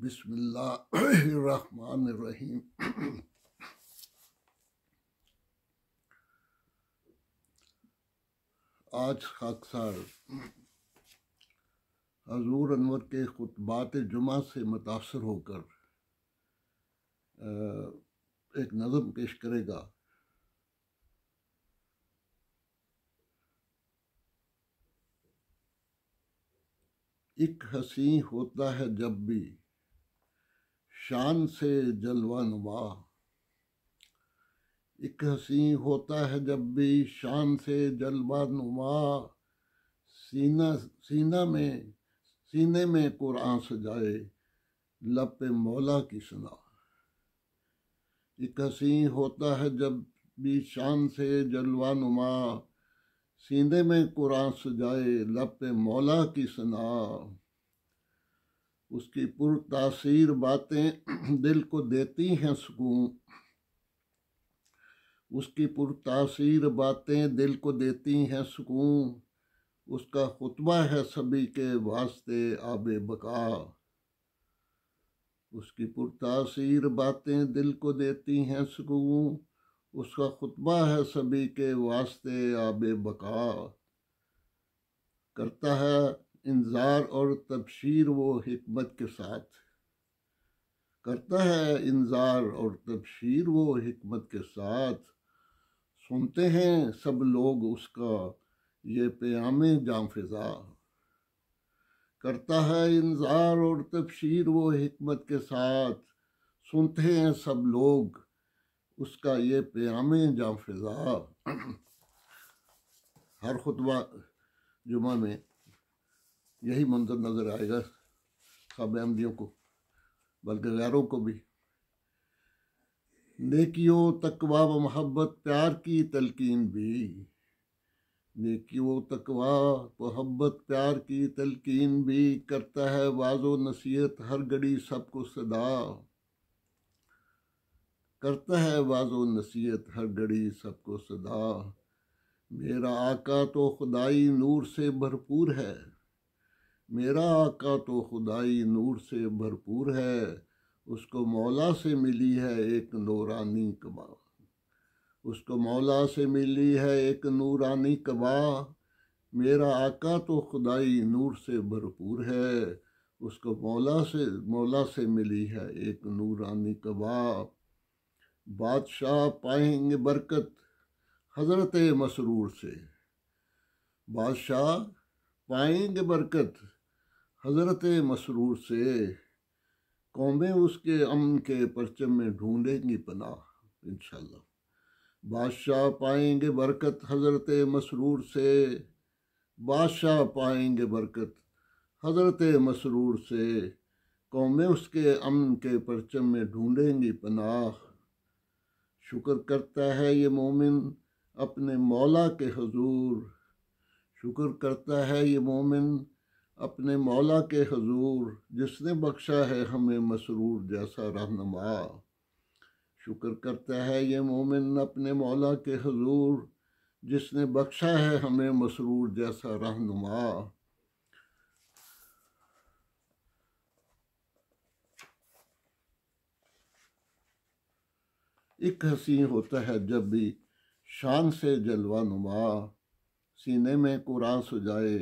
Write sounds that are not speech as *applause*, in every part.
बिस्मिल्लाहिर्रहमानिर्रहीम आज खाकसार हजूर अनवर के खुतबात जुमा से मुतासर होकर एक नज़म पेश करेगा एक हसी होता है जब भी शान से जलवा नुमा एक हसी होता है जब भी शान से जलवा नुमा सीना सीना में सीने में कुरान सजाए लब पे मौला की सुना एक हसी होता है जब भी शान से जलवा नुमा सीने में कुरान सजाए लब पे मौला की सुना उसकी पुरतासीर बातें *clears throat* दिल को देती हैं सुकून उसकी पुरतासीर बातें दिल को देती हैं सुकून उसका खुतबा है सभी के वास्ते आब बका उसकी पुरतासीर बातें दिल को देती हैं सुकून उसका खुतबा है सभी के वास्ते आब बका करता है इंजार और तबशीर वो हमत के साथ करता है इंजार और तबशीर वो हमत के साथ सुनते हैं सब लोग उसका ये प्याम फिजा करता है इंजार और तबशीर वो हमत के साथ सुनते हैं सब लोग उसका ये प्याम फिजा *clears throat* हर खुतबा जुमा में यही मंजर नज़र आएगा सब आमदियों को बल्कि गैरों को भी नेकियों तकवा व मोहब्बत प्यार की तलकिन भी नेकियों तकवा मोहब्बत प्यार की तलकिन भी करता है वाजो नसीहत हर घड़ी सबको सदा करता है वाजो नसीहत हर घड़ी सबको सदा मेरा आका तो खुदाई नूर से भरपूर है मेरा आका तो खुदाई नूर से भरपूर है उसको मौला से मिली है एक नूरानी कबा उसको मौला से मिली है एक नूरानी कबा मेरा आका तो खुदाई नूर से भरपूर है उसको मौला से मौला से मिली है एक नूरानी कबा बादशाह पाएंगे बरकत हज़रत मसरूर से बादशाह पाएंगे बरकत हज़रत मसरूर से कौमें उसके अमन के परचम में ढूंढेंगी पनाह इन बादशाह पाएंगे बरकत हज़रत मसरूर से बादशाह पाएंगे बरकत हज़रत मसरूर से कौमें उसके अमन के परचम में ढूंढेंगी पनाह शुक्र करता है ये मोमिन अपने मौला के हजूर शुक्र करता है ये मोमिन अपने मौला के हजूर जिसने बख्शा है हमें मसरूर जैसा रहनुमा शुक्र करता है ये मोमिन अपने मौला के हजूर जिसने बख्शा है हमें मसरूर जैसा रहनुमा एक हसी होता है जब भी शान से जलवा नुमा सीने में कुरान सजाए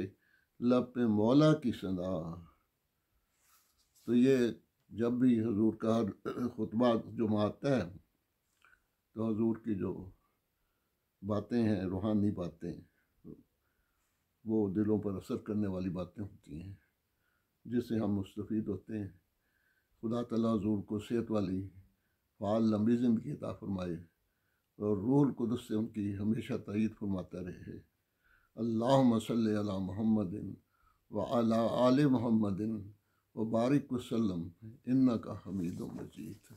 लब पे मौला की सदा तो ये जब भी हजूर का खुतबा जो आता है तो हजूर की जो बातें हैं रूहानी बातें वो दिलों पर असर करने वाली बातें होती हैं जिससे हम मुस्तफ़ होते हैं खुदा तला हजूर को सेहत वाली फाल लंबी ज़िंदगी अता फरमाए और रूह कुदस से उनकी हमेशा तयद फरमाता रहे अल्लाम सल महमद वाला आल महमद वबारक वसलम इन्ना का हमीद मजीद